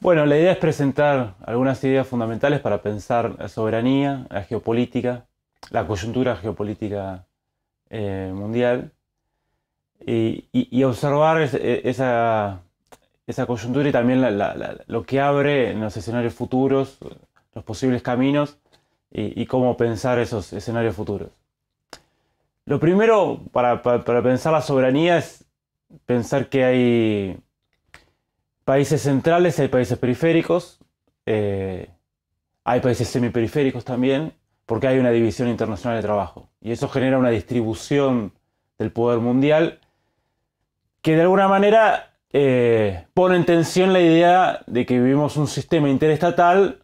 Bueno, la idea es presentar algunas ideas fundamentales para pensar la soberanía, la geopolítica, la coyuntura geopolítica eh, mundial y, observar e, esa, coyuntura y también lo que abre en los escenarios futuros, los posibles caminos y, cómo pensar esos escenarios futuros. Lo primero para pensar la soberanía es pensar que hay países centrales, hay países periféricos, eh, hay países semiperiféricos también, porque hay una división internacional de trabajo. Y eso genera una distribución del poder mundial que de alguna manera eh, pone en tensión la idea de que vivimos un sistema interestatal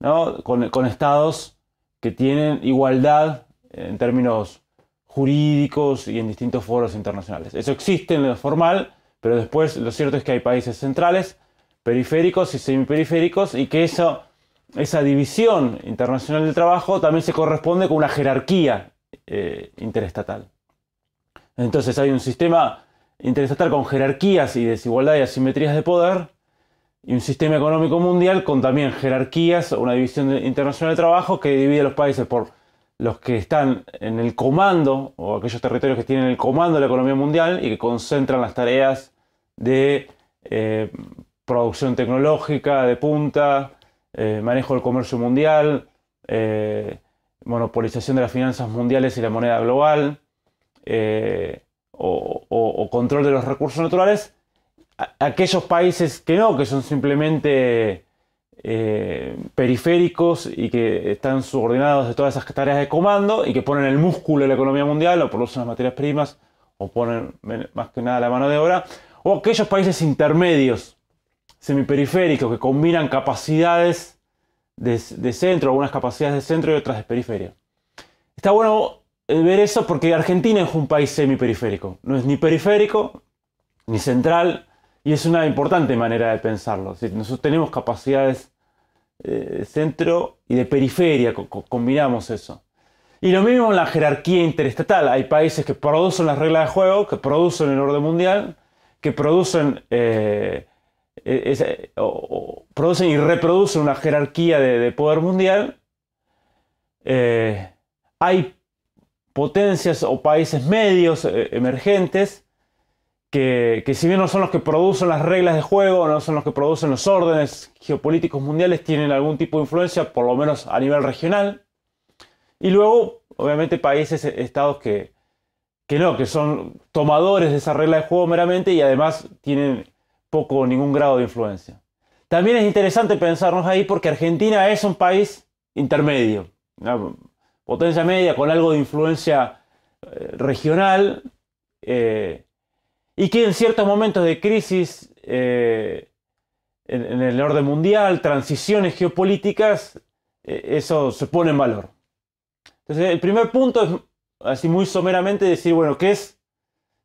con estados que tienen igualdad en términos jurídicos y en distintos foros internacionales. Eso existe en lo formal, pero después lo cierto es que hay países centrales, periféricos y semiperiféricos y que eso, esa división internacional del trabajo también se corresponde con una jerarquía eh, interestatal. Entonces hay un sistema interestatal con jerarquías y desigualdad y asimetrías de poder y un sistema económico mundial con también jerarquías, una división internacional del trabajo que divide a los países por los que están en el comando o aquellos territorios que tienen el comando de la economía mundial y que concentran las tareas de eh, producción tecnológica de punta, eh, manejo del comercio mundial, eh, monopolización de las finanzas mundiales y la moneda global, o, control de los recursos naturales, aquellos países que no, que son simplemente periféricos y que están subordinados de todas esas tareas de comando y que ponen el músculo de la economía mundial o producen las materias primas o ponen más que nada la mano de obra, o aquellos países intermedios, semiperiféricos, que combinan capacidades de, centro, algunas capacidades de centro y otras de periferia. Está bueno eh, ver eso porque Argentina es un país semiperiférico, no es ni periférico ni central y es una importante manera de pensarlo. Si nosotros tenemos capacidades eh, de centro y de periferia, combinamos eso. Y lo mismo en la jerarquía interestatal. Hay países que producen las reglas de juego, que producen el orden mundial, que producen, eh, e, producen y reproducen una jerarquía de, poder mundial, eh, hay potencias o países medios eh, emergentes que, que, si bien no son los que producen las reglas de juego, no son los que producen los órdenes geopolíticos mundiales, tienen algún tipo de influencia, por lo menos a nivel regional. Y luego, obviamente, países, estados que, que no, que son tomadores de esa regla de juego meramente y además tienen poco o ningún grado de influencia. También es interesante pensarnos ahí porque Argentina es un país intermedio, una potencia media con algo de influencia eh, regional eh, y que en ciertos momentos de crisis eh, en, el orden mundial, transiciones geopolíticas, eso se pone en valor. Entonces, el primer punto es así muy someramente decir, bueno, ¿qué es?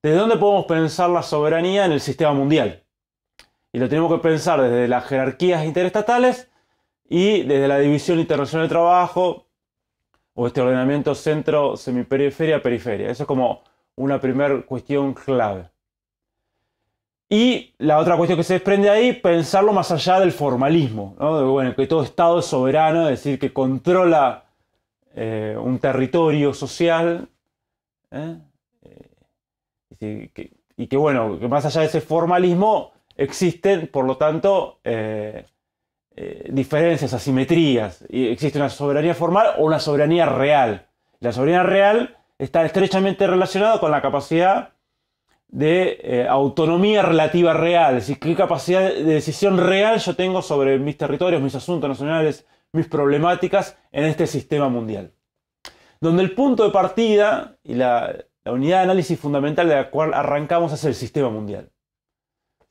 ¿Desde dónde podemos pensar la soberanía en el sistema mundial? Y lo tenemos que pensar desde las jerarquías interestatales y desde la División Internacional de Trabajo o este ordenamiento centro, semiperiferia, periferia. Eso es como una primera cuestión clave. Y la otra cuestión que se desprende ahí, pensarlo más allá del formalismo, bueno, que todo Estado es soberano, es decir, que controla eh, un territorio social, ¿eh? Eh, y, que, bueno, que más allá de ese formalismo existen, por lo tanto, diferencias, asimetrías, existe una soberanía formal o una soberanía real. La soberanía real está estrechamente relacionada con la capacidad de autonomía relativa real, es decir, qué capacidad de decisión real yo tengo sobre mis territorios, mis asuntos nacionales, mis problemáticas en este sistema mundial. Donde el punto de partida y la, unidad de análisis fundamental de la cual arrancamos es el sistema mundial.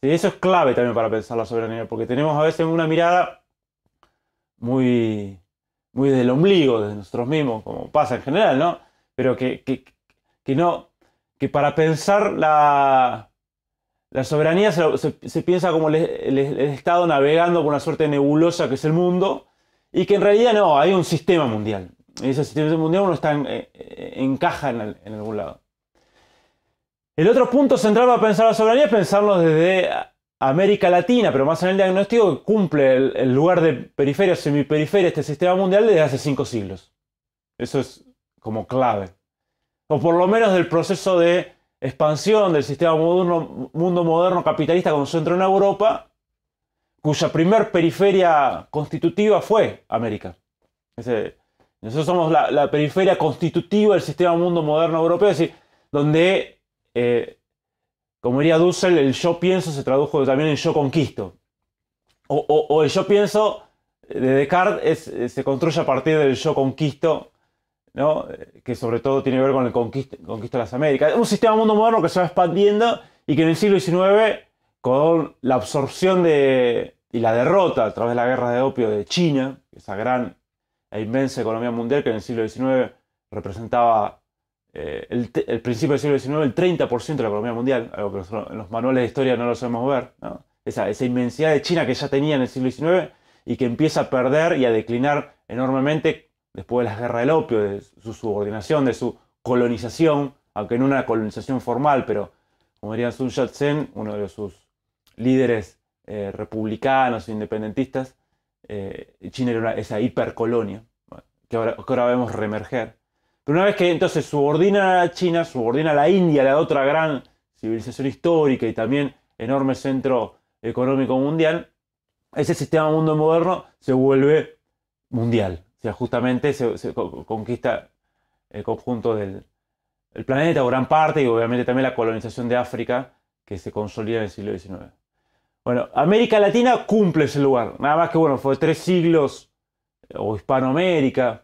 Y eso es clave también para pensar la soberanía, porque tenemos a veces una mirada muy, muy del ombligo, de nosotros mismos, como pasa en general, ¿no? Pero que, no, que para pensar la, la soberanía se, piensa como el, Estado navegando por una suerte nebulosa que es el mundo, y que en realidad no, hay un sistema mundial. Y ese sistema mundial no está en, eh, eh, encaja en, algún lado. El otro punto central para pensar la soberanía es pensarlo desde América Latina, pero más en el diagnóstico que cumple el, lugar de periferia o semiperiferia este sistema mundial desde hace cinco siglos. Eso es como clave. O por lo menos del proceso de expansión del sistema moderno, mundo moderno capitalista con centro en Europa cuya primer periferia constitutiva fue América. nosotros somos la, periferia constitutiva del sistema mundo moderno europeo, es donde, eh, como diría Dussel, el yo pienso se tradujo también en yo conquisto. O, el yo pienso de Descartes eh, se construye a partir del yo conquisto, que sobre todo tiene que ver con el conquista, de las Américas. Un sistema mundo moderno que se va expandiendo y que en el siglo XIX, con la absorción de, y la derrota a través de la guerra de opio de China, esa gran e inmensa economía mundial que en el siglo XIX representaba eh, el, principio del siglo XIX el 30% de la economía mundial, algo que en los manuales de historia no lo sabemos ver, esa, esa inmensidad de China que ya tenía en el siglo XIX y que empieza a perder y a declinar enormemente después de las guerras del opio, de su subordinación, de su colonización, aunque no una colonización formal, pero como diría Sun Yat-sen, uno de sus líderes eh, republicanos, independentistas, eh, China era esa hipercolonia que ahora, que ahora vemos reemerger. Pero una vez que entonces subordina a China, subordina a la India, la otra gran civilización histórica y también enorme centro económico mundial, ese sistema mundo moderno se vuelve mundial. O sea, justamente se, conquista el conjunto del planeta o gran parte y obviamente también la colonización de África que se consolida en el siglo XIX. Bueno, América Latina cumple ese lugar. Nada más que, bueno, fue tres siglos, eh, o Hispanoamérica,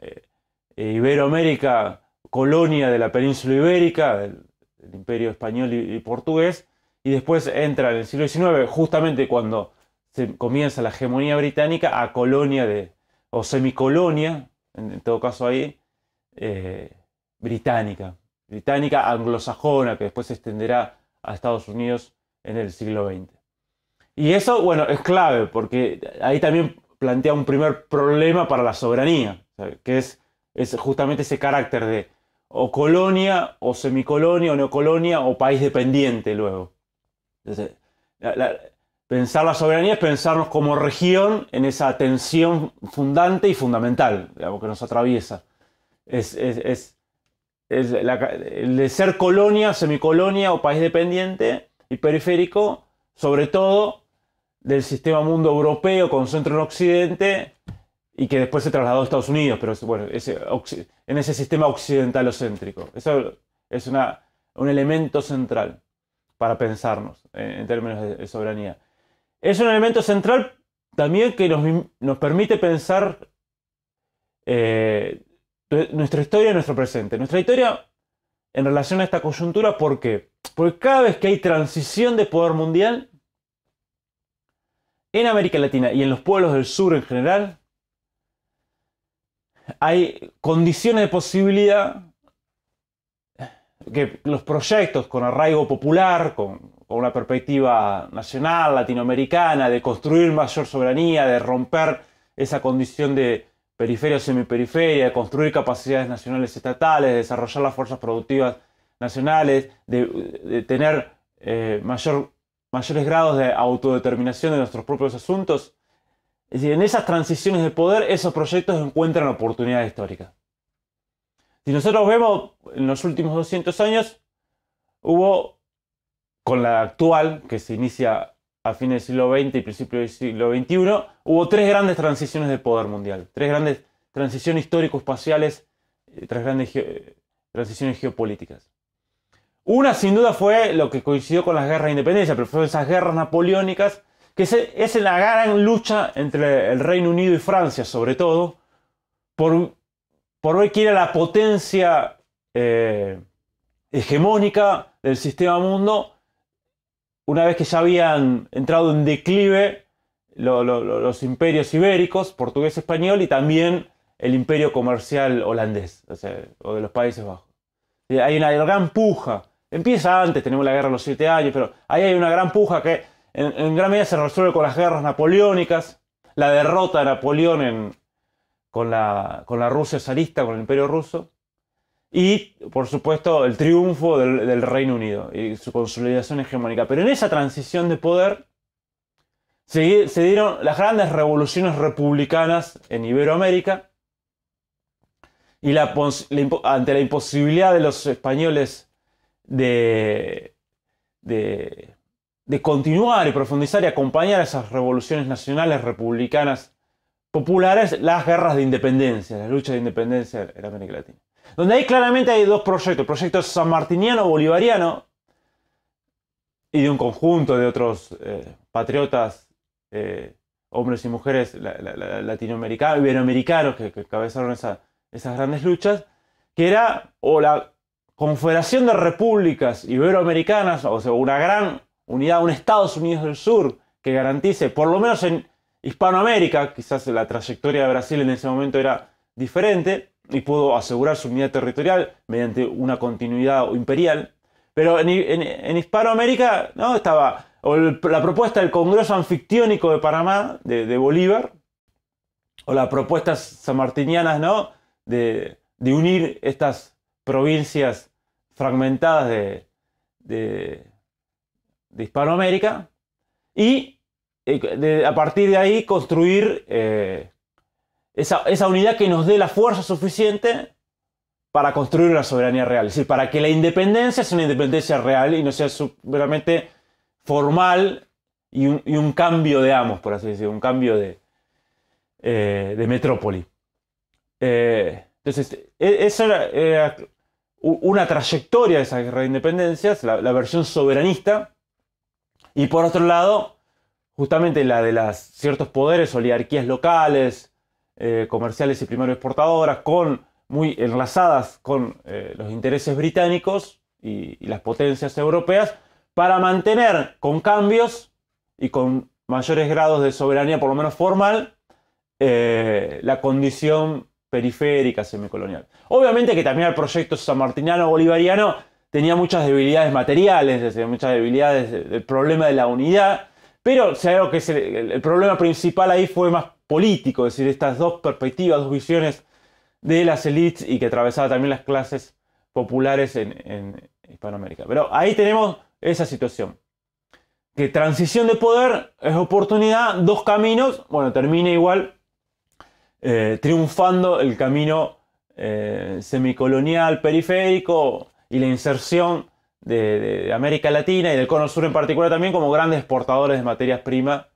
eh, e Iberoamérica, colonia de la península ibérica, del, imperio español y, portugués, y después entra en el siglo XIX, justamente cuando se comienza la hegemonía británica, a colonia de, o semicolonia, en, todo caso ahí, eh, británica, británica anglosajona, que después se extenderá a Estados Unidos en el siglo XX. Y eso, bueno, es clave, porque ahí también plantea un primer problema para la soberanía, que es, es justamente ese carácter de o colonia, o semicolonia, o neocolonia, o país dependiente luego. pensar la soberanía es pensarnos como región en esa tensión fundante y fundamental, digamos, que nos atraviesa. Es, es, es, el de ser colonia, semicolonia o país dependiente y periférico, sobre todo del sistema mundo europeo con centro en Occidente y que después se trasladó a Estados Unidos, pero bueno, ese, en ese sistema occidentalocéntrico. Eso es una, un elemento central para pensarnos eh, en, términos de, soberanía. Es un elemento central también que nos, permite pensar eh, nuestra historia y nuestro presente. Nuestra historia en relación a esta coyuntura, ¿por qué? Porque cada vez que hay transición de poder mundial, en América Latina y en los pueblos del sur en general, hay condiciones de posibilidad que los proyectos con arraigo popular, con, una perspectiva nacional, latinoamericana, de construir mayor soberanía, de romper esa condición de periferia o semiperiferia, de construir capacidades nacionales estatales, de desarrollar las fuerzas productivas nacionales, de, tener eh, mayor mayores grados de autodeterminación de nuestros propios asuntos. y en esas transiciones de poder, esos proyectos encuentran oportunidad histórica. Si nosotros vemos, en los últimos 200 años, hubo, con la actual, que se inicia a fines del siglo XX y principios del siglo XXI, hubo tres grandes transiciones de poder mundial, tres grandes transiciones histórico-espaciales, eh, tres grandes eh, transiciones geopolíticas. Una sin duda fue lo que coincidió con las guerras de independencia, pero fueron esas guerras napoleónicas, que es la gran lucha entre el Reino Unido y Francia, sobre todo, por, ver quién era la potencia eh, hegemónica del sistema mundo, una vez que ya habían entrado en declive los imperios ibéricos, portugués, español y también el imperio comercial holandés, o, o de los Países Bajos. Eh, hay una gran puja Empieza antes, tenemos la guerra de los siete años, pero ahí hay una gran puja que en, gran medida se resuelve con las guerras napoleónicas, la derrota de Napoleón con, la, con, la, Rusia zarista, con el imperio ruso, y por supuesto el triunfo del, Reino Unido y su consolidación hegemónica. Pero en esa transición de poder se, dieron las grandes revoluciones republicanas en Iberoamérica, y ante la imposibilidad de los españoles de, continuar y profundizar y acompañar esas revoluciones nacionales, republicanas, populares, las guerras de independencia, las luchas de independencia en América Latina. Donde hay claramente hay dos proyectos, el proyecto sanmartiniano, bolivariano, y de un conjunto de otros eh, patriotas, eh, hombres y mujeres latinoamericanos, iberoamericanos que, que encabezaron esas grandes luchas, que era o la Confederación de Repúblicas Iberoamericanas, o sea, una gran unidad, un Estados Unidos del Sur que garantice, por lo menos en Hispanoamérica, quizás la trayectoria de Brasil en ese momento era diferente y pudo asegurar su unidad territorial mediante una continuidad imperial. Pero en, Hispanoamérica ¿no? estaba la propuesta del Congreso Anfictiónico de Panamá, de, Bolívar, o las propuestas sanmartinianas ¿no? de unir estas provincias fragmentadas de, de, Hispanoamérica y eh, a partir de ahí construir eh, esa, unidad que nos dé la fuerza suficiente para construir una soberanía real, es decir, para que la independencia sea una independencia real y no sea solamente formal y un, cambio de amos, por así decirlo, un cambio de, eh, metrópoli. entonces, e, eso una trayectoria de esa guerra de independencias, la, versión soberanista, y por otro lado, justamente la de las ciertos poderes, oligarquías locales, eh, comerciales y primero exportadoras, con, muy enlazadas con eh, los intereses británicos y, las potencias europeas, para mantener con cambios y con mayores grados de soberanía, por lo menos formal, eh, la condición periférica, semicolonial. Obviamente que también el proyecto sanmartiniano-bolivariano tenía muchas debilidades materiales, este, muchas debilidades del problema de la unidad, pero que el, problema principal ahí fue más político, es decir, estas dos perspectivas, dos visiones de las élites y que atravesaba también las clases populares en, en Hispanoamérica. Pero ahí tenemos esa situación. Que transición de poder es oportunidad, dos caminos, bueno, termina igual eh, triunfando el camino eh, semicolonial periférico y la inserción de, América Latina y del Cono Sur en particular también como grandes exportadores de materias primas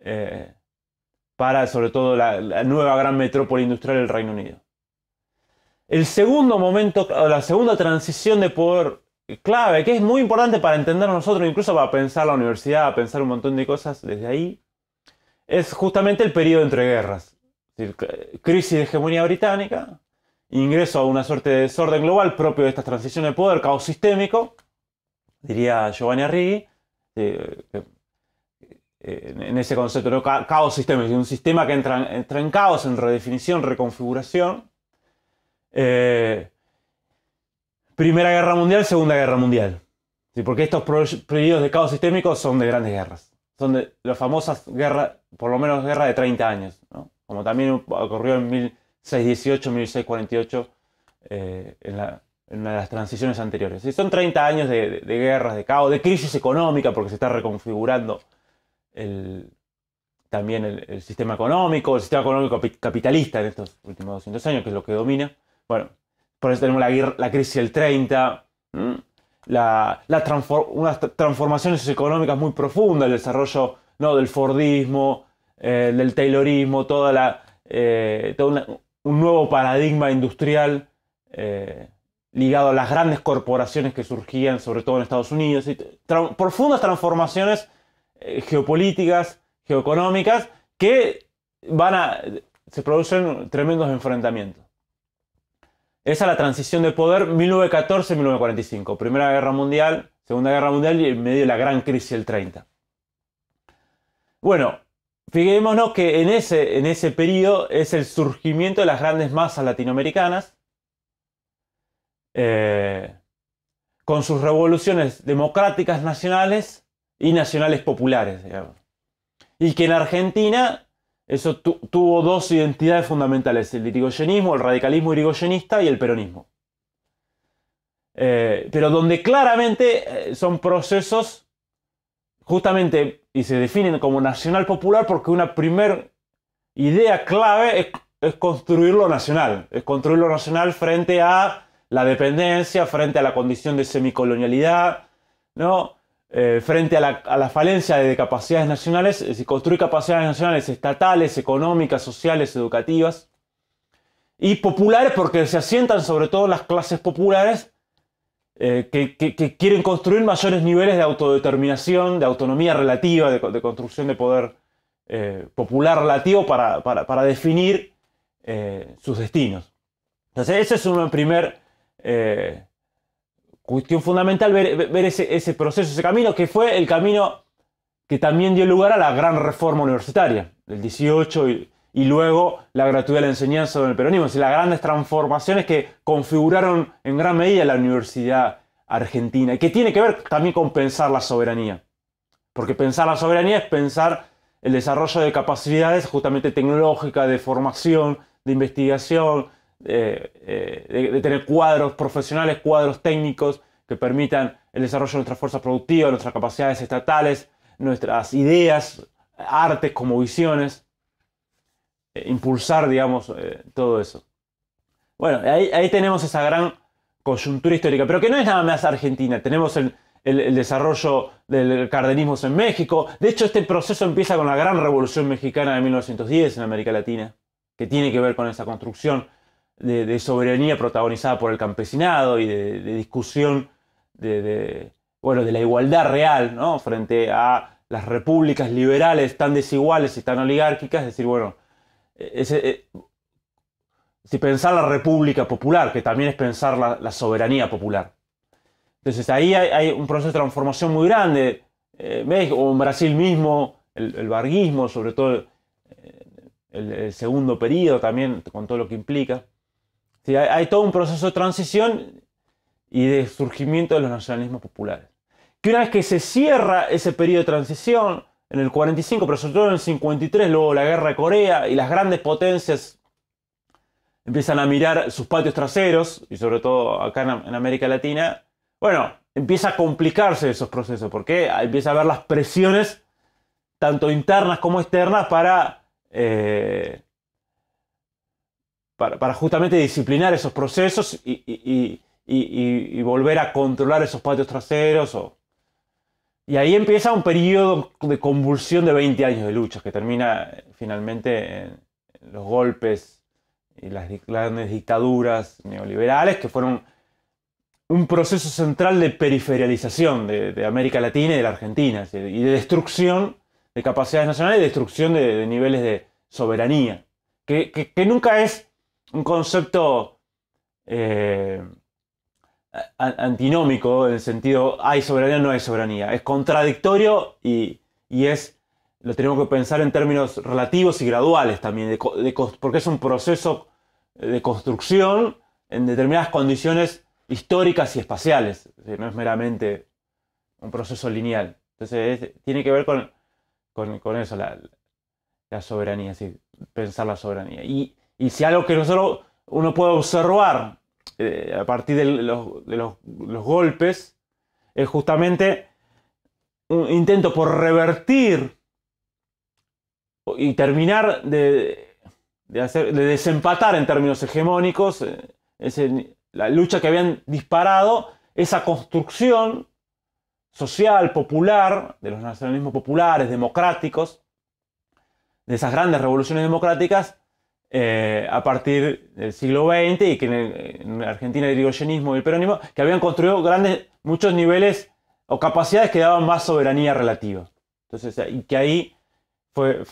eh, para sobre todo la, nueva gran metrópoli industrial del Reino Unido. El segundo momento, la segunda transición de poder clave, que es muy importante para entender nosotros, incluso para pensar la universidad, para pensar un montón de cosas desde ahí, es justamente el periodo entre guerras, crisis de hegemonía británica, ingreso a una suerte de desorden global propio de estas transiciones de poder, caos sistémico, diría Giovanni Arrighi, eh, eh, en ese concepto, ¿no? caos sistémico, un sistema que entra, en caos, en redefinición, reconfiguración. Eh, Primera Guerra Mundial, Segunda Guerra Mundial. Porque estos periodos de caos sistémico son de grandes guerras. Son de las famosas guerras, por lo menos guerra de 30 años como también ocurrió en 1618, 1648, eh, en, una de las transiciones anteriores. son 30 años de, guerras, de caos, de crisis económica, porque se está reconfigurando también el, sistema económico, el sistema económico capitalista en estos últimos 200 años, que es lo que domina. Bueno, por eso tenemos la, crisis del 30, unas transformaciones económicas muy profundas, el desarrollo del Fordismo, eh, del Taylorismo, toda la, eh, todo un nuevo paradigma industrial eh, ligado a las grandes corporaciones que surgían, sobre todo en Estados Unidos, profundas transformaciones geopolíticas, geoeconómicas, que van a, se producen tremendos enfrentamientos. Esa es la transición de poder 1914-1945, Primera Guerra Mundial, Segunda Guerra Mundial y en medio de la gran crisis del 30. Bueno, Fijémonos que en ese, en ese periodo es el surgimiento de las grandes masas latinoamericanas, eh, con sus revoluciones democráticas nacionales y nacionales populares. Y que en Argentina eso tuvo dos identidades fundamentales, el irigoyenismo, el radicalismo irigoyenista y el peronismo. Eh, pero donde claramente eh, son procesos justamente, y se definen como nacional popular porque una primer idea clave es, construir lo nacional, es construir lo nacional frente a la dependencia, frente a la condición de semicolonialidad, ¿no? Eh, frente a la, falencia de capacidades nacionales, es decir, construir capacidades nacionales estatales, económicas, sociales, educativas, y populares porque se asientan sobre todo las clases populares eh, que, quieren construir mayores niveles de autodeterminación, de autonomía relativa, de, construcción de poder eh, popular relativo para, definir eh, sus destinos. Entonces, esa es una primer cuestión fundamental, ver, ese, ese, proceso, ese camino, que fue el camino que también dio lugar a la gran reforma universitaria del 18 y y luego la gratuidad de la enseñanza el peronismo. Es decir, las grandes transformaciones que configuraron en gran medida la universidad argentina y que tiene que ver también con pensar la soberanía. Porque pensar la soberanía es pensar el desarrollo de capacidades justamente tecnológicas, de formación, de investigación, eh, eh, de, tener cuadros profesionales, cuadros técnicos que permitan el desarrollo de nuestras fuerzas productivas, nuestras capacidades estatales, nuestras ideas, artes como visiones. Eh, impulsar, digamos, eh, todo eso. Bueno, ahí, tenemos esa gran coyuntura histórica, pero que no es nada más Argentina. Tenemos el, desarrollo del cardenismo en México. De hecho, este proceso empieza con la gran revolución mexicana de 1910 en América Latina, que tiene que ver con esa construcción de, soberanía protagonizada por el campesinado y de, discusión de, bueno, de la igualdad real frente a las repúblicas liberales tan desiguales y tan oligárquicas. Es decir, bueno, ese, eh, si pensar la república popular, que también es pensar la, soberanía popular. Entonces ahí hay, un proceso de transformación muy grande. Eh, México, o Brasil mismo, el, el sobre todo eh, el, segundo periodo también, con todo lo que implica. hay, hay, todo un proceso de transición y de surgimiento de los nacionalismos populares. Que una vez que se cierra ese periodo de transición, en el 45, pero sobre todo en el 53, luego la guerra de Corea y las grandes potencias empiezan a mirar sus patios traseros, y sobre todo acá en, América Latina, bueno, empieza a complicarse esos procesos, porque empieza a haber las presiones, tanto internas como externas, para, eh, para, justamente disciplinar esos procesos y, y volver a controlar esos patios traseros o, y ahí empieza un periodo de convulsión de 20 años de luchas que termina eh, finalmente en los golpes y las grandes dictaduras neoliberales que fueron un proceso central de periferialización de, América Latina y de la Argentina y de destrucción de capacidades nacionales y destrucción de, niveles de soberanía, que, nunca es un concepto eh, antinómico, en el sentido hay soberanía, no hay soberanía. Es contradictorio y, es lo tenemos que pensar en términos relativos y graduales también, porque es un proceso de construcción en determinadas condiciones históricas y espaciales, no es meramente un proceso lineal. Entonces tiene que ver con, con, eso, la, soberanía, pensar la soberanía. Y, y si algo que nosotros uno puede observar eh, a partir de los, golpes, es justamente un intento por revertir y terminar de, hacer, de desempatar en términos hegemónicos eh, la lucha que habían disparado, esa construcción social, popular, de los nacionalismos populares, democráticos, de esas grandes revoluciones democráticas, eh, a partir del siglo XX y que en, Argentina el irigoyenismo y el peronismo, que habían construido grandes, muchos niveles o capacidades que daban más soberanía relativa. Entonces, y que ahí fue,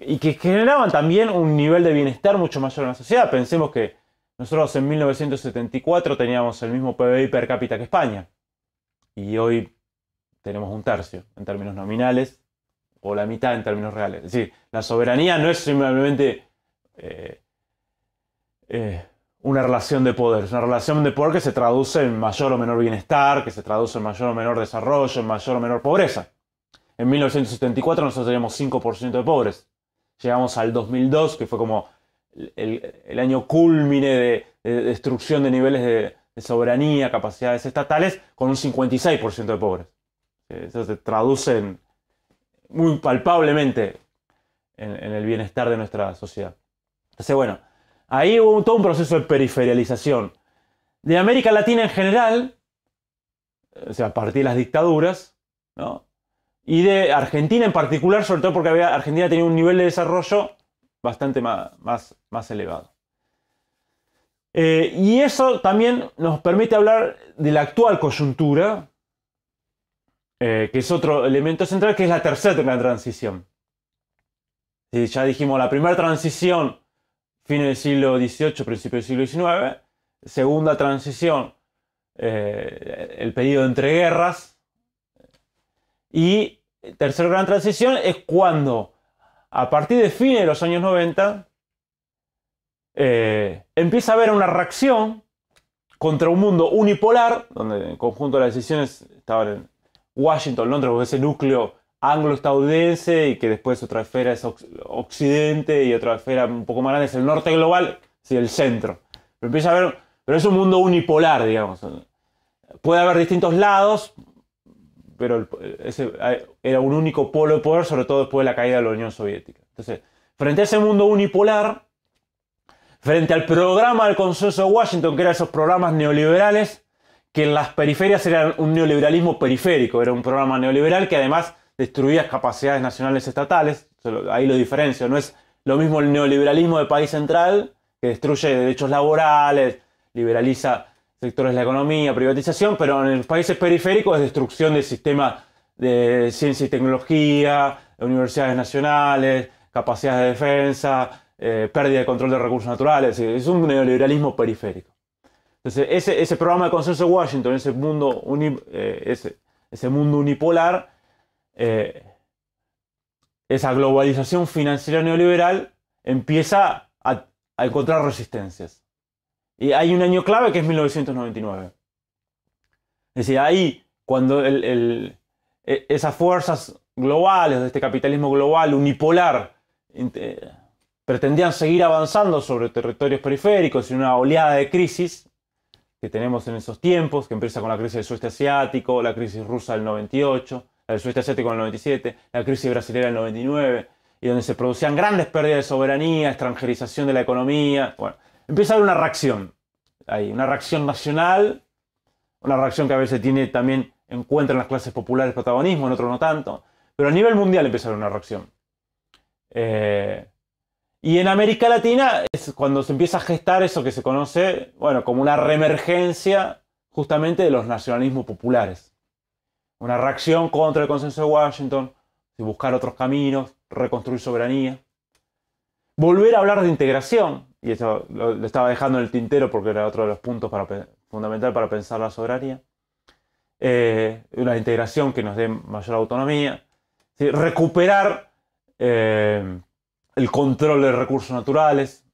y que generaban también un nivel de bienestar mucho mayor en la sociedad. Pensemos que nosotros en 1974 teníamos el mismo PBI per cápita que España y hoy tenemos un tercio en términos nominales o la mitad en términos reales. Es decir, la soberanía no es simplemente eh, eh, una relación de poder, es una relación de poder que se traduce en mayor o menor bienestar, que se traduce en mayor o menor desarrollo, en mayor o menor pobreza. En 1974 nosotros teníamos 5% de pobres. Llegamos al 2002, que fue como el, año cúlmine de, destrucción de niveles de, de soberanía, capacidades estatales, con un 56% de pobres. Eh, eso se traduce en muy palpablemente en, el bienestar de nuestra sociedad. Entonces, bueno, ahí hubo todo un proceso de periferialización. De América Latina en general, eh, o sea, a partir de las dictaduras, ¿no? Y de Argentina en particular, sobre todo porque Argentina tenía un nivel de desarrollo bastante más, más, más elevado. Eh, y eso también nos permite hablar de la actual coyuntura, eh, que es otro elemento central, que es la tercera gran transición. ya dijimos, la primera transición, fin del siglo XVIII, principio del siglo XIX, segunda transición, eh, el periodo entre guerras, y tercera gran transición es cuando, a partir de fines de los años 90, eh, empieza a haber una reacción contra un mundo unipolar, donde el conjunto de las decisiones estaban Washington, Londres, ese núcleo anglo-estadounidense y que después otra esfera es Occidente y otra esfera un poco más grande es el norte global, sí, el centro. Pero empieza a pero es un mundo unipolar, digamos. Puede haber distintos lados, pero ese era un único polo de poder, sobre todo después de la caída de la Unión Soviética. Entonces, frente a ese mundo unipolar, frente al programa del consenso de Washington, que eran esos programas neoliberales, que en las periferias era un neoliberalismo periférico, era un programa neoliberal que además destruía capacidades nacionales estatales, ahí lo diferencio, no es lo mismo el neoliberalismo de país central, que destruye derechos laborales, liberaliza sectores de la economía, privatización, pero en los países periféricos es destrucción del sistema de ciencia y tecnología, universidades nacionales, capacidades de defensa, eh, pérdida de control de recursos naturales, es un neoliberalismo periférico. Entonces, ese, programa de consenso de Washington, ese mundo, eh, ese, mundo unipolar, eh, esa globalización financiera neoliberal empieza a, encontrar resistencias. Y hay un año clave que es 1999. Es decir, ahí, cuando e, esas fuerzas globales de este capitalismo global unipolar eh, pretendían seguir avanzando sobre territorios periféricos en una oleada de crisis, que tenemos en esos tiempos, que empieza con la crisis del sudeste asiático, la crisis rusa del 98, la del sudeste asiático del 97, la crisis brasileña del 99, y donde se producían grandes pérdidas de soberanía, extranjerización de la economía. Bueno, empieza a haber una reacción, hay una reacción nacional, una reacción que a veces tiene también, encuentra en las clases populares protagonismo, en otros no tanto, pero a nivel mundial empieza a una reacción. Eh, y en América Latina es cuando se empieza a gestar eso que se conoce, bueno, como una reemergencia justamente de los nacionalismos populares. Una reacción contra el consenso de Washington, de buscar otros caminos, reconstruir soberanía. Volver a hablar de integración, y eso lo, estaba dejando en el tintero porque era otro de los puntos para, fundamental para pensar la soberanía. Eh, una integración que nos dé mayor autonomía. Recuperar... Eh, el control de recursos naturales,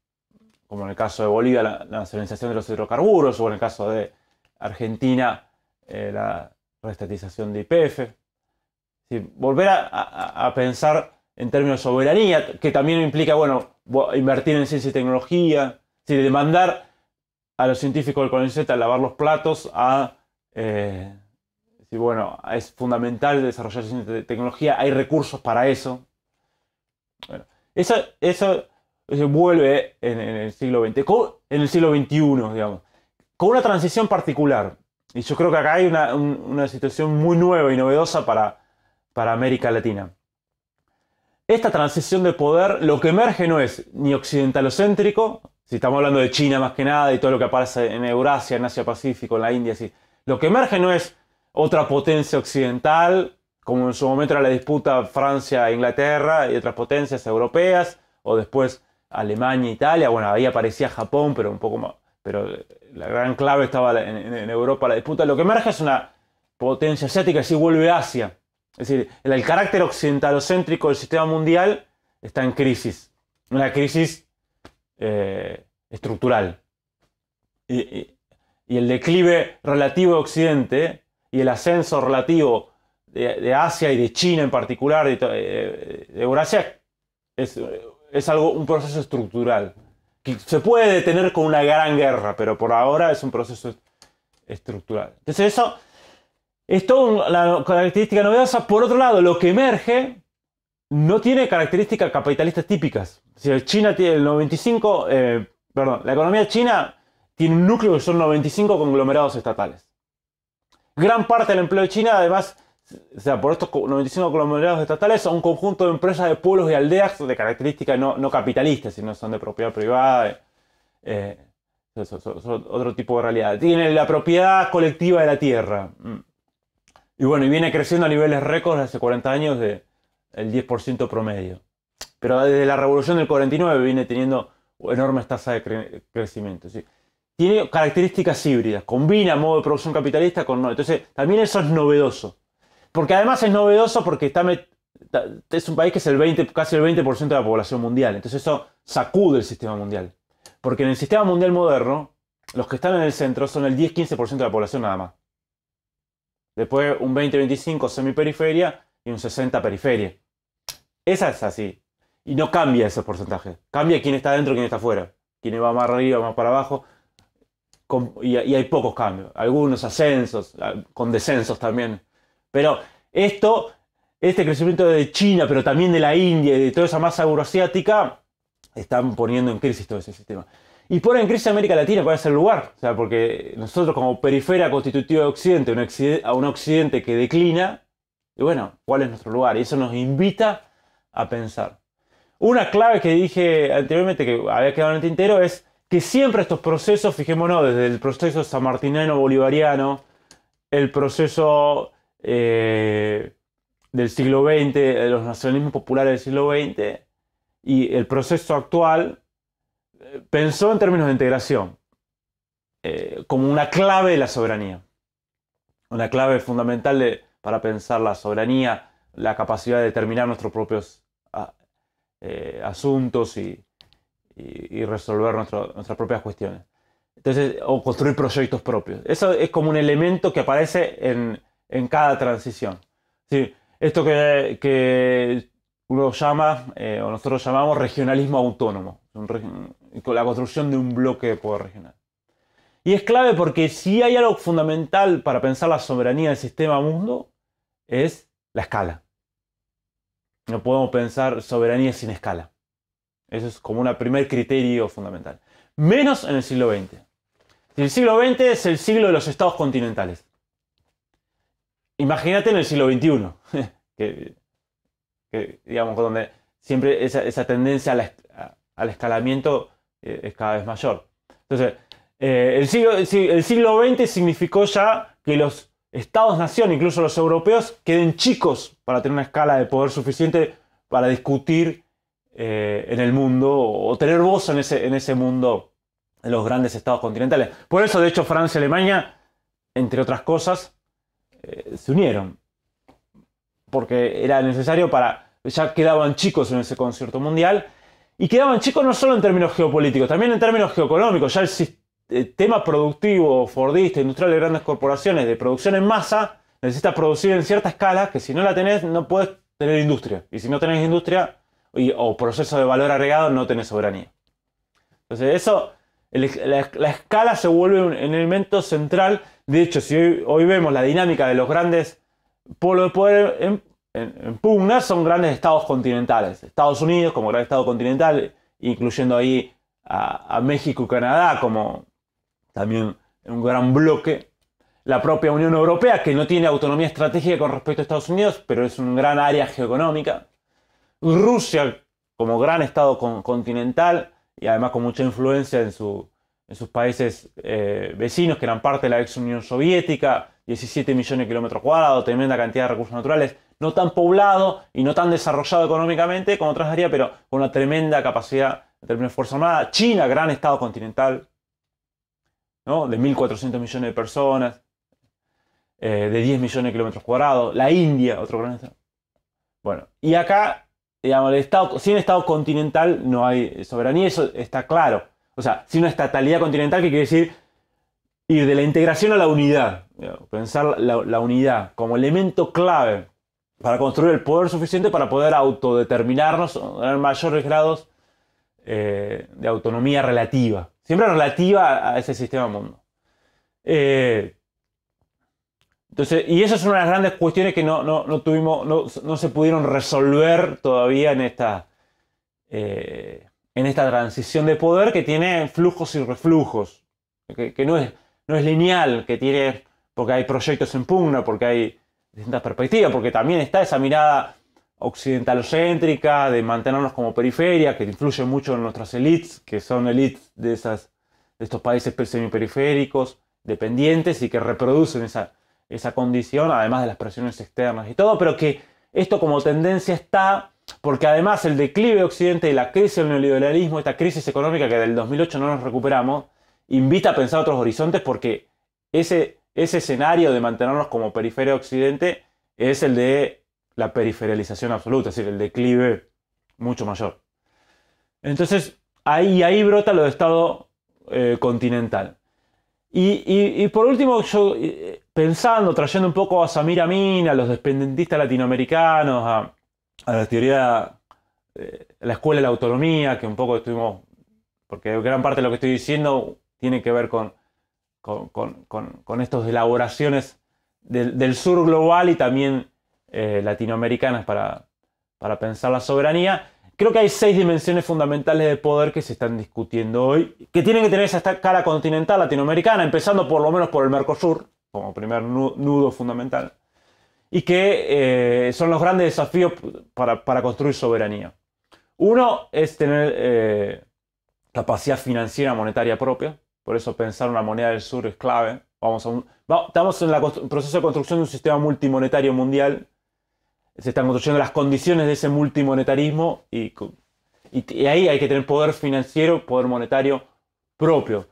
como en el caso de Bolivia, la nacionalización de los hidrocarburos, o en el caso de Argentina, eh, la reestatización de IPF. volver a, pensar en términos de soberanía, que también implica, bueno, invertir en ciencia y tecnología, demandar a los científicos del CONICET a lavar los platos, a... Eh, bueno, es fundamental desarrollar ciencia y tecnología, hay recursos para eso. Eso, eh, vuelve en, el siglo XX, en el siglo XXI, digamos, con una transición particular. Y yo creo que acá hay una, situación muy nueva y novedosa para, para América Latina. Esta transición de poder, lo que emerge no es ni occidentalocéntrico, si estamos hablando de China más que nada y todo lo que aparece en Eurasia, en Asia Pacífico, en la India, así. Lo que emerge no es otra potencia occidental como en su momento era la disputa Francia-Inglaterra e y otras potencias europeas, o después Alemania-Italia, e bueno, ahí aparecía Japón, pero un poco más, pero la gran clave estaba en, Europa la disputa. Lo que emerge es una potencia asiática, así vuelve Asia. Es decir, el, carácter occidentalocéntrico del sistema mundial está en crisis, una crisis eh, estructural. Y, y el declive relativo de Occidente y el ascenso relativo de, Asia y de China en particular, de, eh, Eurasia, es, algo, un proceso estructural. Que se puede detener con una gran guerra, pero por ahora es un proceso estructural. Entonces eso es toda la característica novedosa. Por otro lado, lo que emerge no tiene características capitalistas típicas. Si China tiene el 95, eh, perdón, la economía china tiene un núcleo que son 95 conglomerados estatales. Gran parte del empleo de China, además, o sea, por estos 95 conglomerados estatales son un conjunto de empresas de pueblos y aldeas de características no, no capitalistas, sino son de propiedad privada, eh, eh otro tipo de realidad. Tiene la propiedad colectiva de la tierra. Mm. Y bueno, y viene creciendo a niveles récords hace 40 años del el 10% promedio. Pero desde la revolución del 49 viene teniendo enormes tasas de crecimiento. Tiene características híbridas, combina modo de producción capitalista con Entonces, también eso es novedoso. Porque además es novedoso porque es un país que es el 20, casi el 20% de la población mundial. Entonces eso sacude el sistema mundial. Porque en el sistema mundial moderno, los que están en el centro son el 10-15% de la población nada más. Después un 20-25 semiperiferia y un 60 periferia. Esa es así. Y no cambia ese porcentaje. Cambia quién está dentro y quién está afuera. Quién va más arriba, más para abajo. y, hay pocos cambios. Algunos ascensos, ah, con descensos también. Pero esto, este crecimiento de China, pero también de la India y de toda esa masa euroasiática, están poniendo en crisis todo ese sistema. Y ponen en crisis América Latina ser el lugar, o sea, porque nosotros como periferia constitutiva de Occidente, a un Occidente que declina, y bueno, ¿cuál es nuestro lugar? Y eso nos invita a pensar. Una clave que dije anteriormente que había quedado en el tintero es que siempre estos procesos, fijémonos, desde el proceso sanmartiniano bolivariano, el proceso eh, del siglo XX, de los nacionalismos populares del siglo XX y el proceso actual, eh, pensó en términos de integración eh, como una clave de la soberanía, una clave fundamental para pensar la soberanía, la capacidad de determinar nuestros propios ah, asuntos y, resolver nuestras propias cuestiones. Entonces, o construir proyectos propios. Eso es como un elemento que aparece en, en cada transición. esto que, uno llama, eh, o nosotros llamamos regionalismo autónomo, la construcción de un bloque de poder regional. Y es clave porque si hay algo fundamental para pensar la soberanía del sistema mundo, es la escala. No podemos pensar soberanía sin escala. Eso es como un primer criterio fundamental. Menos en el siglo XX. El siglo XX es el siglo de los estados continentales. Imagínate en el siglo XXI, que, digamos, donde siempre esa, tendencia al, escalamiento eh, es cada vez mayor. Entonces, eh, el, siglo, XX significó ya que los estados-nación, incluso los europeos, queden chicos para tener una escala de poder suficiente para discutir eh, en el mundo o tener voz en ese, en ese mundo de los grandes estados continentales. Por eso, de hecho, Francia y Alemania, entre otras cosas, eh, se unieron. Porque era necesario para. Ya quedaban chicos en ese concierto mundial. Y quedaban chicos no solo en términos geopolíticos, también en términos geoeconómicos. Ya el sistema eh, productivo fordista, industrial de grandes corporaciones, de producción en masa, necesita producir en cierta escala que si no la tenés, no puedes tener industria. Y si no tenés industria o proceso de valor agregado, no tenés soberanía. Entonces, eso, la, escala se vuelve un elemento central de hecho, si hoy, vemos la dinámica de los grandes polos de poder en, pugna, son grandes estados continentales. Estados Unidos como gran estado continental, incluyendo ahí a, México y Canadá como también un gran bloque. La propia Unión Europea, que no tiene autonomía estratégica con respecto a Estados Unidos, pero es un gran área geoeconómica. Rusia como gran estado continental y además con mucha influencia en su, en sus países eh, vecinos, que eran parte de la ex Unión Soviética, 17 millones de kilómetros cuadrados, tremenda cantidad de recursos naturales, no tan poblado y no tan desarrollado económicamente como otras áreas, pero con una tremenda capacidad de términos de fuerza armada. China, gran estado continental, ¿no? de 1.400 millones de personas, eh, de 10 millones de kilómetros cuadrados. La India, otro gran estado. Bueno, y acá, digamos, el estado, sin estado continental no hay soberanía, eso está claro. O sea, sino estatalidad continental que quiere decir ir de la integración a la unidad. Pensar la, unidad como elemento clave para construir el poder suficiente para poder autodeterminarnos, tener mayores grados eh, de autonomía relativa. Siempre relativa a ese sistema mundo. Eh, entonces, y esas son las grandes cuestiones que no, tuvimos, no, se pudieron resolver todavía en esta eh, en esta transición de poder que tiene flujos y reflujos, que, no, es, no es lineal, que tiene, porque hay proyectos en pugna, porque hay distintas perspectivas, porque también está esa mirada occidentalocéntrica de mantenernos como periferia, que influye mucho en nuestras elites, que son elites de, esas, de estos países semiperiféricos, dependientes y que reproducen esa, esa condición, además de las presiones externas y todo, pero que esto como tendencia está porque además el declive de Occidente y la crisis del neoliberalismo, esta crisis económica que del 2008 no nos recuperamos, invita a pensar otros horizontes porque ese, ese escenario de mantenernos como periferia de Occidente es el de la periferialización absoluta, es decir, el declive mucho mayor. Entonces, ahí, ahí brota lo de Estado eh, continental. Y, por último, yo eh, pensando, trayendo un poco a Samir Amin, a los dependentistas latinoamericanos, a a la teoría, eh, la escuela de la autonomía, que un poco estuvimos, porque gran parte de lo que estoy diciendo tiene que ver con, estas elaboraciones del, sur global y también eh, latinoamericanas para, para pensar la soberanía. Creo que hay seis dimensiones fundamentales de poder que se están discutiendo hoy, que tienen que tener esa cara continental latinoamericana, empezando por lo menos por el Mercosur, como primer nudo fundamental y que eh, son los grandes desafíos para, construir soberanía. Uno es tener eh, capacidad financiera monetaria propia, por eso pensar una moneda del sur es clave. Vamos estamos en el proceso de construcción de un sistema multimonetario mundial, se están construyendo las condiciones de ese multimonetarismo y, y ahí hay que tener poder financiero, poder monetario propio.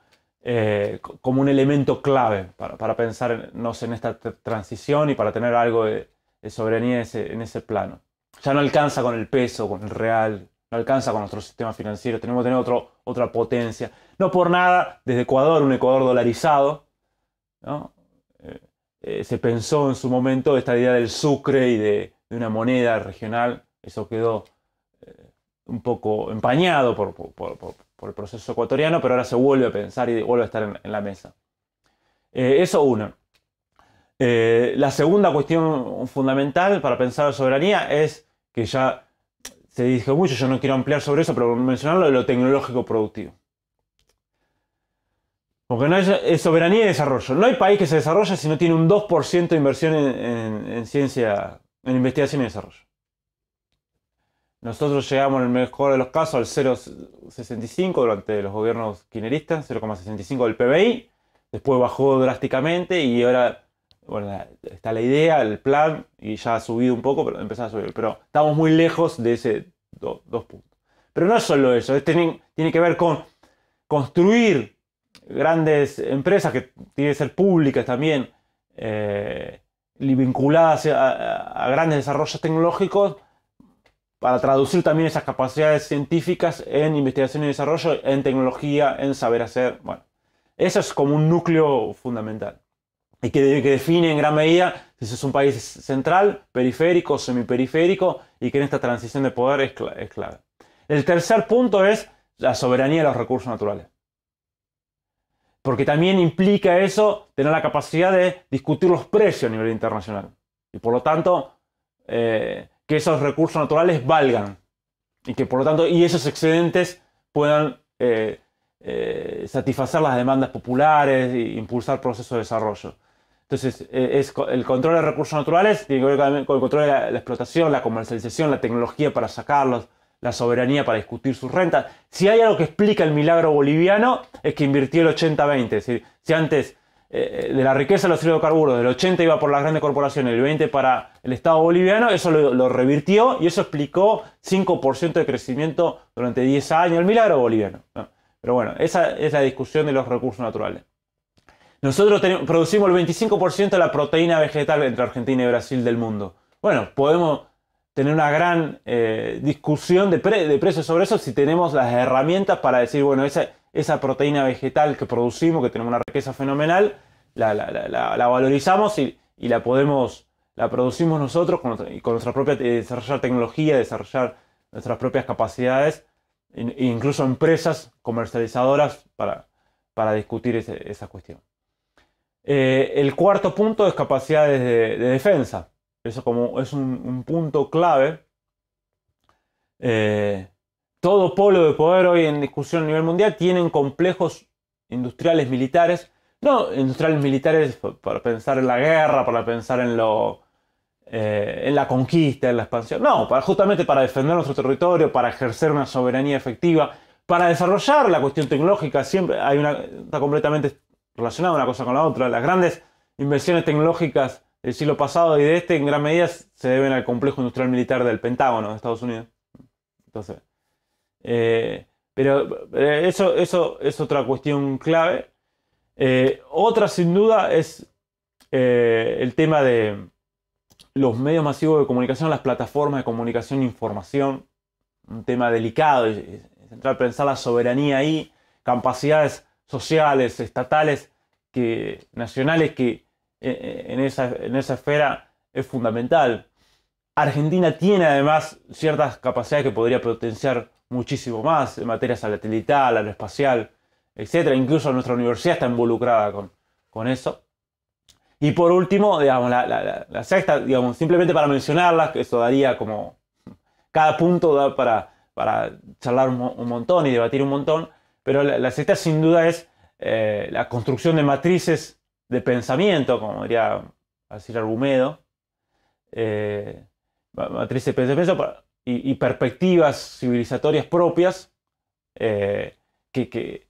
Eh, como un elemento clave para, para pensarnos en esta transición y para tener algo de, soberanía en ese, plano. Ya no alcanza con el peso, con el real, no alcanza con nuestro sistema financiero, tenemos que tener otro, otra potencia. No por nada, desde Ecuador, un Ecuador dolarizado, ¿no? Eh, eh, se pensó en su momento esta idea del sucre y de, una moneda regional, eso quedó un poco empañado por, por el proceso ecuatoriano, pero ahora se vuelve a pensar y vuelve a estar en, la mesa. Eh, eso uno. Eh, la segunda cuestión fundamental para pensar la soberanía es que ya se dijo mucho, yo no quiero ampliar sobre eso, pero mencionarlo lo tecnológico productivo. Porque no hay soberanía y desarrollo. No hay país que se desarrolle si no tiene un 2% de inversión en ciencia, en investigación y desarrollo. Nosotros llegamos en el mejor de los casos al 0,65 durante los gobiernos quineristas, 0,65 del PBI, después bajó drásticamente y ahora está la idea, el plan, y ya ha subido un poco, pero empezó a subir. Pero estamos muy lejos de ese 2 dos puntos. Pero no es solo eso, tiene, que ver con construir grandes empresas que tienen que ser públicas también, y eh, vinculadas a, grandes desarrollos tecnológicos para traducir también esas capacidades científicas en investigación y desarrollo, en tecnología, en saber hacer. Bueno, eso es como un núcleo fundamental y que, define en gran medida si es un país central, periférico, semiperiférico y que en esta transición de poder es, clave. El tercer punto es la soberanía de los recursos naturales. Porque también implica eso tener la capacidad de discutir los precios a nivel internacional. Y por lo tanto, eh, que esos recursos naturales valgan y que por lo tanto y esos excedentes puedan eh, eh, satisfacer las demandas populares e impulsar procesos de desarrollo. Entonces, eh, es el control de recursos naturales tiene que ver con el control de la, explotación, la comercialización, la tecnología para sacarlos, la soberanía para discutir sus rentas. Si hay algo que explica el milagro boliviano, es que invirtió el 80-20. si antes eh, de la riqueza de los hidrocarburos, del 80 iba por las grandes corporaciones, el 20 para el Estado boliviano, eso lo, revirtió y eso explicó 5% de crecimiento durante 10 años, el milagro boliviano. Pero bueno, esa es la discusión de los recursos naturales. Nosotros producimos el 25% de la proteína vegetal entre Argentina y Brasil del mundo. Bueno, podemos tener una gran eh, discusión de, precios sobre eso si tenemos las herramientas para decir, bueno, esa proteína vegetal que producimos, que tenemos una riqueza fenomenal, la, valorizamos y, la podemos, la producimos nosotros con, nuestra, propia, eh, desarrollar tecnología, desarrollar nuestras propias capacidades, e incluso empresas comercializadoras para, para discutir esa cuestión. Eh, el cuarto punto es capacidades de, defensa. Eso como es un, punto clave. Eh, todo polo de poder hoy en discusión a nivel mundial tienen complejos industriales militares no, industriales militares para pensar en la guerra, para pensar en lo. Eh, en la conquista, en la expansión. No, para, justamente para defender nuestro territorio, para ejercer una soberanía efectiva, para desarrollar la cuestión tecnológica. Siempre hay una. está completamente relacionada una cosa con la otra. Las grandes inversiones tecnológicas del siglo pasado y de este en gran medida se deben al complejo industrial militar del Pentágono de Estados Unidos. Entonces. Eh, pero eso, eso es otra cuestión clave. Eh, otra sin duda es eh, el tema de los medios masivos de comunicación, las plataformas de comunicación e información, un tema delicado, central pensar la soberanía ahí, capacidades sociales, estatales, que, nacionales que eh, en, esa, en esa esfera es fundamental. Argentina tiene además ciertas capacidades que podría potenciar muchísimo más en materia satelital, aeroespacial, etcétera Incluso nuestra universidad está involucrada con, eso. Y por último, digamos, la, sexta, digamos, simplemente para mencionarlas, eso daría como. Cada punto da para, para charlar un, montón y debatir un montón, pero la, sexta sin duda es eh, la construcción de matrices de pensamiento, como diría así Argumedo, eh, matrices de pensamiento y, perspectivas civilizatorias propias eh, que,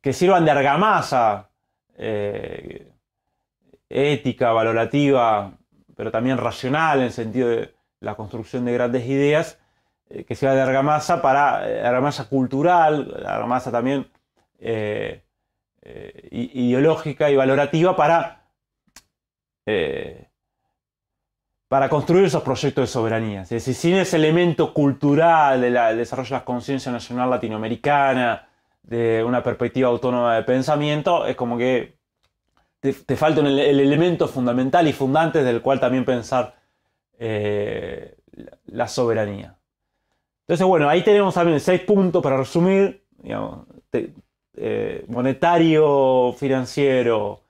que, sirvan de argamasa eh, ética, valorativa, pero también racional en el sentido de la construcción de grandes ideas, eh, que sirvan de argamasa para eh, argamasa cultural, argamasa también ideológica y valorativa para, para construir esos proyectos de soberanía. Es decir, sin ese elemento cultural del desarrollo de la conciencia nacional latinoamericana, de una perspectiva autónoma de pensamiento, es como que te, falta el, elemento fundamental y fundante del cual también pensar eh, la soberanía. Entonces, bueno, ahí tenemos también seis puntos para resumir, eh, monetario, financiero,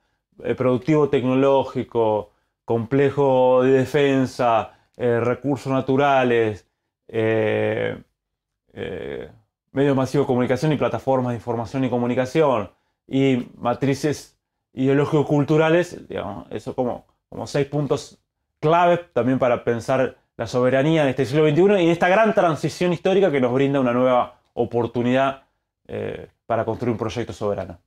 eh, productivo, tecnológico, complejo de defensa, recursos naturales, medios masivos de comunicación y plataformas de información y comunicación y matrices ideológico-culturales, digamos, eso como, como seis puntos claves también para pensar la soberanía de este siglo XXI y en esta gran transición histórica que nos brinda una nueva oportunidad eh, para construir un proyecto soberano.